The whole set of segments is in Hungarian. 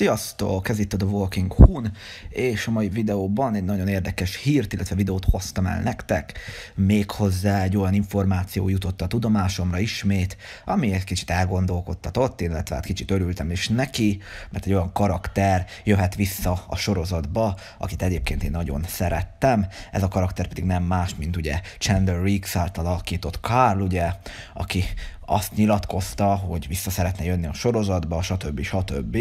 Sziasztok! Ez itt a The Walking Hun, és a mai videóban egy nagyon érdekes hírt, illetve videót hoztam el nektek. Méghozzá egy olyan információ jutott a tudomásomra ismét, ami egy kicsit elgondolkodtatott, illetve hát kicsit örültem is neki, mert egy olyan karakter jöhet vissza a sorozatba, akit egyébként én nagyon szerettem. Ez a karakter pedig nem más, mint ugye Chandler Riggs által alakított Carl, ugye, aki azt nyilatkozta, hogy vissza szeretne jönni a sorozatba, stb. stb.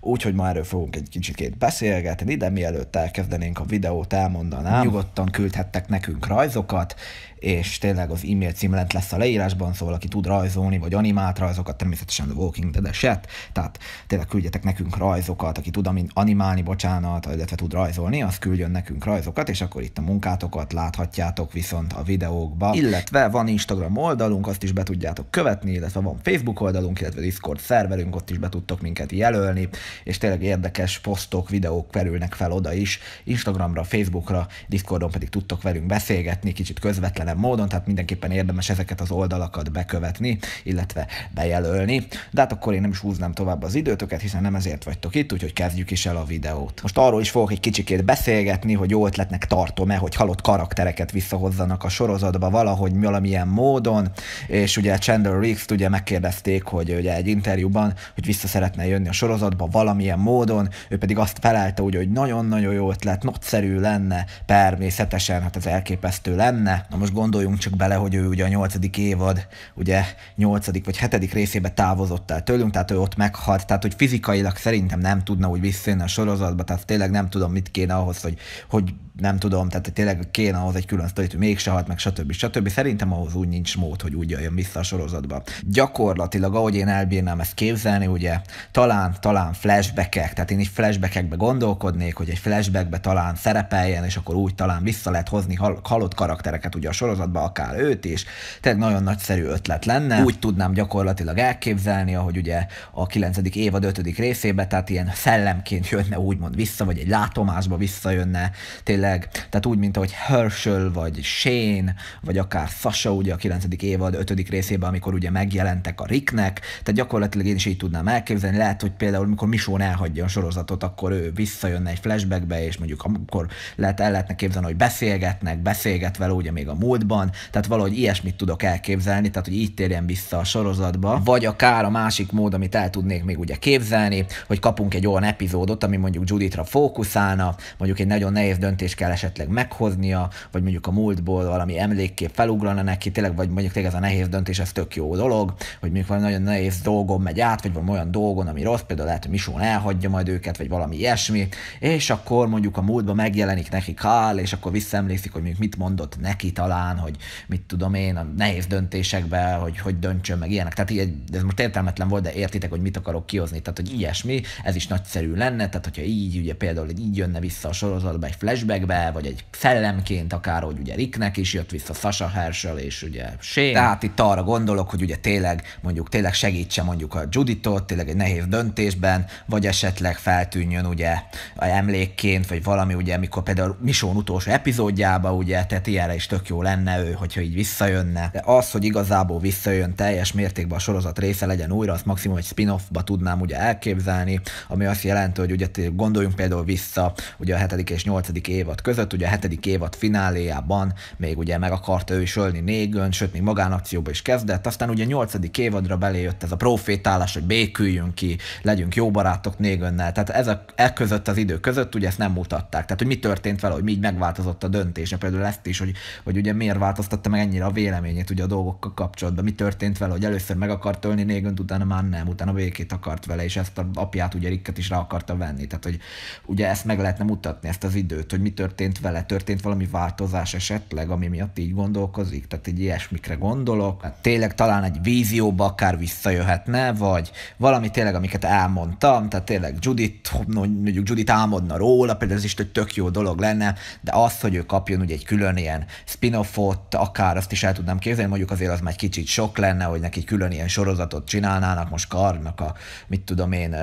Úgyhogy már erről fogunk egy kicsikét beszélgetni, de mielőtt elkezdenénk a videót, elmondanám, nyugodtan küldhettek nekünk rajzokat, és tényleg az e-mail cím lent lesz a leírásban, szóval aki tud rajzolni, vagy animált rajzokat, természetesen The Walking Dead eset, tehát tényleg küldjetek nekünk rajzokat, aki tud animálni, bocsánat, illetve tud rajzolni, az küldjön nekünk rajzokat, és akkor itt a munkátokat láthatjátok viszont a videókba, illetve van Instagram oldalunk, azt is be tudjátok követni, követni, illetve van Facebook oldalunk, illetve Discord szerverünk, ott is be tudtok minket jelölni, és tényleg érdekes posztok, videók kerülnek fel oda is, Instagramra, Facebookra, Discordon pedig tudtok velünk beszélgetni, kicsit közvetlenebb módon, tehát mindenképpen érdemes ezeket az oldalakat bekövetni, illetve bejelölni. De hát akkor én nem is húznám tovább az időtöket, hiszen nem ezért vagytok itt, úgyhogy kezdjük is el a videót. Most arról is fogok egy kicsikét beszélgetni, hogy jó ötletnek tartom-e, hogy halott karaktereket visszahozzanak a sorozatba valahogy valamilyen módon, és ugye Chandler Keanu Reeves-t ugye megkérdezték, hogy ugye egy interjúban, hogy vissza szeretne jönni a sorozatba valamilyen módon, ő pedig azt felelte, ugye, hogy nagyon-nagyon jó ötlet, nagyszerű lenne, természetesen, hát ez elképesztő lenne. Na most gondoljunk csak bele, hogy ő ugye a nyolcadik évad, ugye nyolcadik vagy hetedik részébe távozott el tőlünk, tehát ő ott meghalt, tehát hogy fizikailag szerintem nem tudna úgy visszajönni a sorozatba, tehát tényleg nem tudom, mit kéne ahhoz, hogy, hogy nem tudom, tehát tényleg kéne ahhoz egy külön sztorit, hogy mégse halt, meg stb. stb. Szerintem ahhoz úgy nincs mód, hogy úgy jöjjön vissza a sorozat sorozatba. Gyakorlatilag, ahogy én elbírnám ezt képzelni, ugye talán, talán flashbackek, tehát én így flashbackekbe gondolkodnék, hogy egy flashbackbe talán szerepeljen, és akkor úgy talán vissza lehet hozni hal- halott karaktereket ugye a sorozatba, akár őt is. Tehát nagyon nagyszerű ötlet lenne. Úgy tudnám gyakorlatilag elképzelni, ahogy ugye a 9. évad 5. részébe, tehát ilyen szellemként jönne úgymond vissza, vagy egy látomásba visszajönne tényleg. Tehát úgy, mint ahogy Herschel, vagy Shane, vagy akár Sasha ugye a 9. évad 5. részében, amikor amikor ugye megjelentek a Ricknek, tehát gyakorlatilag én is így tudnám elképzelni, lehet, hogy például mikor Misón elhagyja a sorozatot, akkor ő visszajönne egy flashbackbe, és mondjuk akkor lehet, el lehetne képzelni, hogy beszélgetnek, beszélget vele ugye még a múltban, tehát valahogy ilyesmit tudok elképzelni, tehát hogy így térjen vissza a sorozatba, vagy akár a másik mód, amit el tudnék még ugye képzelni, hogy kapunk egy olyan epizódot, ami mondjuk Judithra fókuszálna, mondjuk egy nagyon nehéz döntés kell esetleg meghoznia, vagy mondjuk a múltból valami emlékkép felugrana neki, tényleg, vagy mondjuk tényleg ez a nehéz döntés, ez tök jó dolog, hogy mikor nagyon nehéz dolgon megy át, vagy van olyan dolgon, ami rossz, például lehet, hogy Misón elhagyja majd őket, vagy valami ilyesmi, és akkor mondjuk a múltban megjelenik neki Kál, és akkor visszaemlékszik, hogy mondjuk mit mondott neki talán, hogy mit tudom én, a nehéz döntésekbe, hogy hogy döntsön, meg ilyenek. Tehát így, ez most értelmetlen volt, de értitek, hogy mit akarok kihozni. Tehát, hogy ilyesmi, ez is nagyszerű lenne, tehát hogyha így, ugye például így jönne vissza a sorozatba egy flashbackbe, vagy egy szellemként akár, hogy ugye Ricknek is jött vissza Sasha Herschel, és ugye Shane. Tehát itt arra gondolok, dolog, hogy ugye tényleg mondjuk tényleg segítse mondjuk a Juditot, tényleg egy nehéz döntésben, vagy esetleg feltűnjön ugye a emlékként, vagy valami ugye, mikor például Misón utolsó epizódjába ugye, tehát ilyenre is tök jó lenne ő, hogyha így visszajönne. De az, hogy igazából visszajön teljes mértékben a sorozat része legyen újra, azt maximum egy spin-offba tudnám ugye elképzelni, ami azt jelenti, hogy ugye gondoljunk például vissza ugye a 7. és 8. évad között, ugye a 7. évad fináléjában még ugye meg akart ő is ölni Négön, sőt még magánakcióba is kezdett, aztán ugye nyolcadik évadra belejött ez a profétálás, hogy béküljünk ki, legyünk jó barátok négönnel. Tehát ez a, e között az idő között ugye ezt nem mutatták. Tehát, hogy mi történt vele, hogy mi így megváltozott a döntése, például ezt is, hogy, hogy ugye miért változtatta meg ennyire a véleményét ugye a dolgokkal kapcsolatban, mi történt vele, hogy először meg akart ölni négönt, utána már nem, utána békét akart vele, és ezt a apját ugye Rikket is rá akarta venni. Tehát, hogy ugye ezt meg lehetne mutatni, ezt az időt, hogy mi történt vele, történt valami változás esetleg, ami miatt így gondolkozik, tehát egy ilyesmikre gondolok. Hát tényleg talán egy vízióba akár visszajöhetne, vagy valami tényleg, amiket elmondtam, tehát tényleg Judit, mondjuk Judit álmodna róla, például ez is egy tök jó dolog lenne, de az, hogy ő kapjon ugye egy külön ilyen spin-offot, akár azt is el tudnám képzelni, mondjuk azért az már kicsit sok lenne, hogy neki külön ilyen sorozatot csinálnának, most Karnak a, mit tudom én,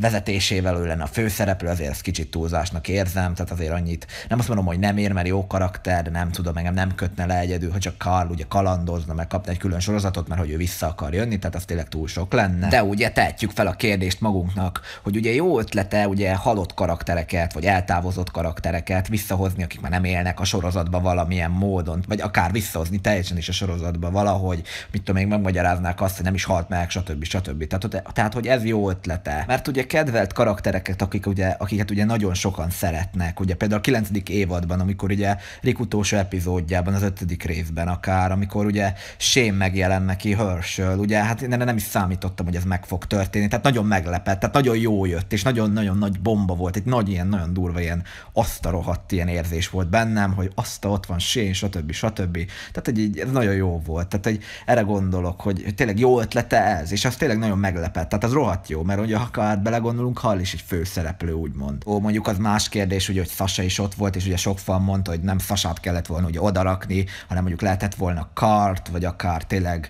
vezetésével ő lenne a főszereplő, azért ezt kicsit túlzásnak érzem, tehát azért annyit, nem azt mondom, hogy nem ér, mert jó karakter, de nem tudom, engem nem kötne le egyedül, ha csak Karl ugye kalandozna, meg kapna egy külön sorozatot, mert hogy ő vissza akar jönni, tehát az tényleg túl sok lenne. De ugye tehetjük fel a kérdést magunknak, hogy ugye jó ötlete ugye halott karaktereket, vagy eltávozott karaktereket visszahozni, akik már nem élnek a sorozatba valamilyen módon, vagy akár visszahozni teljesen is a sorozatba valahogy, mit tudom, még megmagyaráznák azt, hogy nem is halt meg, stb. stb. Tehát, tehát, hogy ez jó ötlete. Mert ugye kedvelt karaktereket, akik ugye, akiket ugye nagyon sokan szeretnek, ugye például a 9. évadban, amikor ugye Rick utolsó epizódjában, az ötödik részben akár, amikor ugye Sém meg jelen neki Hörsöl, ugye, hát én nem is számítottam, hogy ez meg fog történni, tehát nagyon meglepett, tehát nagyon jó jött, és nagyon-nagyon nagy bomba volt, egy nagy ilyen, nagyon durva ilyen azt a rohadt ilyen érzés volt bennem, hogy azt a ott van Sén, stb. stb. Tehát egy, egy, ez nagyon jó volt, tehát egy, erre gondolok, hogy tényleg jó ötlete ez, és az tényleg nagyon meglepett, tehát az rohadt jó, mert ugye ha hát belegondolunk, Hall is egy főszereplő, úgymond. Ó, mondjuk az más kérdés, ugye, hogy Sasa is ott volt, és ugye sok fan mondta, hogy nem Sasát kellett volna ugye odarakni, hanem mondjuk lehetett volna Kart, vagy akár tényleg meg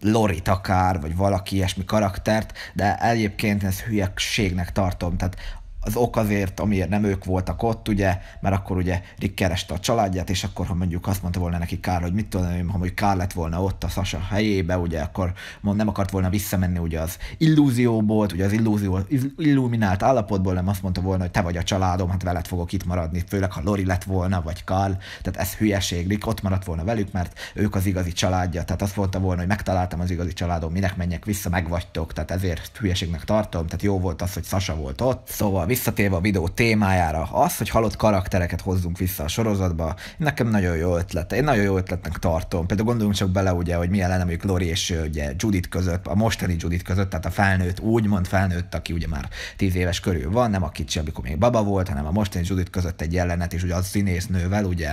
Lori akár, vagy valaki ilyesmi karaktert, de egyébként ezt hülyeségnek tartom. Tehát az ok azért, amiért nem ők voltak ott, ugye, mert akkor ugye Rick kereste a családját, és akkor, ha mondjuk azt mondta volna neki Kár, hogy mit tudom ha mondjuk Kár lett volna ott a Sasa helyébe, ugye, akkor mond, nem akart volna visszamenni ugye az illúzióból, ugye az illúzió, illuminált állapotból, nem azt mondta volna, hogy te vagy a családom, hát veled fogok itt maradni, főleg ha Lori lett volna, vagy Kár, tehát ez hülyeség, Rick ott maradt volna velük, mert ők az igazi családja, tehát azt mondta volna, hogy megtaláltam az igazi családom, minek menjek vissza, megvagytok, tehát ezért hülyeségnek tartom, tehát jó volt az, hogy Sasa volt ott, szóval visszatérve a videó témájára, az, hogy halott karaktereket hozzunk vissza a sorozatba, nekem nagyon jó ötlet. Én nagyon jó ötletnek tartom. Például gondoljunk csak bele, ugye, hogy milyen lenne mondjuk Lori és ugye, Judith között, a mostani Judith között, tehát a felnőtt, úgymond felnőtt, aki ugye már tíz éves körül van, nem a kicsi, amikor még baba volt, hanem a mostani Judith között egy jelenet, és ugye a színésznővel, ugye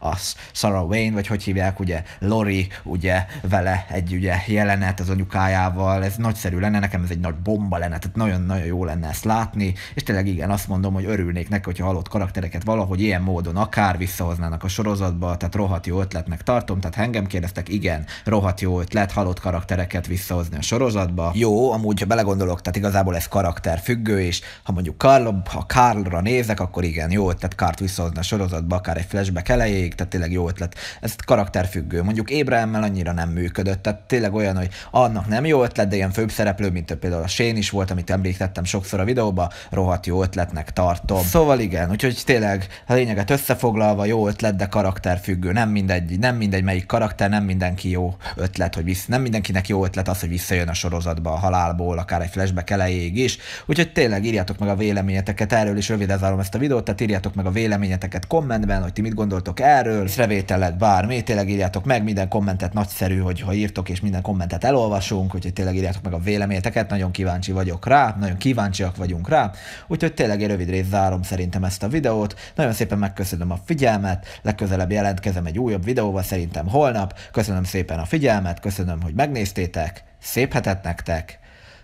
a Sarah Wayne, vagy hogy hívják, ugye Lori, ugye vele egy ugye jelenet az anyukájával, ez nagyszerű lenne, nekem ez egy nagy bomba lenne, tehát nagyon-nagyon jó lenne ezt látni, és tényleg tényleg igen, azt mondom, hogy örülnék neki, hogyha halott karaktereket valahogy ilyen módon akár visszahoznának a sorozatba, tehát rohadt jó ötletnek tartom, tehát engem kérdeztek, igen, rohadt jó ötlet halott karaktereket visszahozni a sorozatba. Jó, amúgy, ha belegondolok, tehát igazából ez karakter függő, és ha mondjuk Karl, ha Karlra nézek, akkor igen, jó ötlet Kárt visszahozni a sorozatba, akár egy flashback elejéig, tehát tényleg jó ötlet. Ez karakter függő. Mondjuk Ébrahimmel annyira nem működött, tehát tényleg olyan, hogy annak nem jó ötlet, de ilyen főbb szereplő, mint például a Sén is volt, amit említettem sokszor a videóban, rohadt jó ötletnek tartom. Szóval igen, úgyhogy tényleg a lényeget összefoglalva jó ötlet, de karakterfüggő. Nem mindegy, nem mindegy melyik karakter, nem mindenki jó ötlet, hogy visz, nem mindenkinek jó ötlet az, hogy visszajön a sorozatba a halálból, akár egy flashback elejéig is. Úgyhogy tényleg írjátok meg a véleményeteket erről, és rövid zárom ezt a videót, tehát írjátok meg a véleményeteket kommentben, hogy ti mit gondoltok erről, észrevételet, bármi, tényleg írjátok meg, minden kommentet nagyszerű, hogy ha írtok, és minden kommentet elolvasunk, úgyhogy tényleg írjátok meg a véleményeteket, nagyon kíváncsi vagyok rá, nagyon kíváncsiak vagyunk rá. Úgyhogy Úgyhogy tényleg egy rövid rész zárom szerintem ezt a videót. Nagyon szépen megköszönöm a figyelmet, legközelebb jelentkezem egy újabb videóval szerintem holnap. Köszönöm szépen a figyelmet, köszönöm, hogy megnéztétek, szép hetet nektek,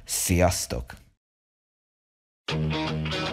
sziasztok! thank you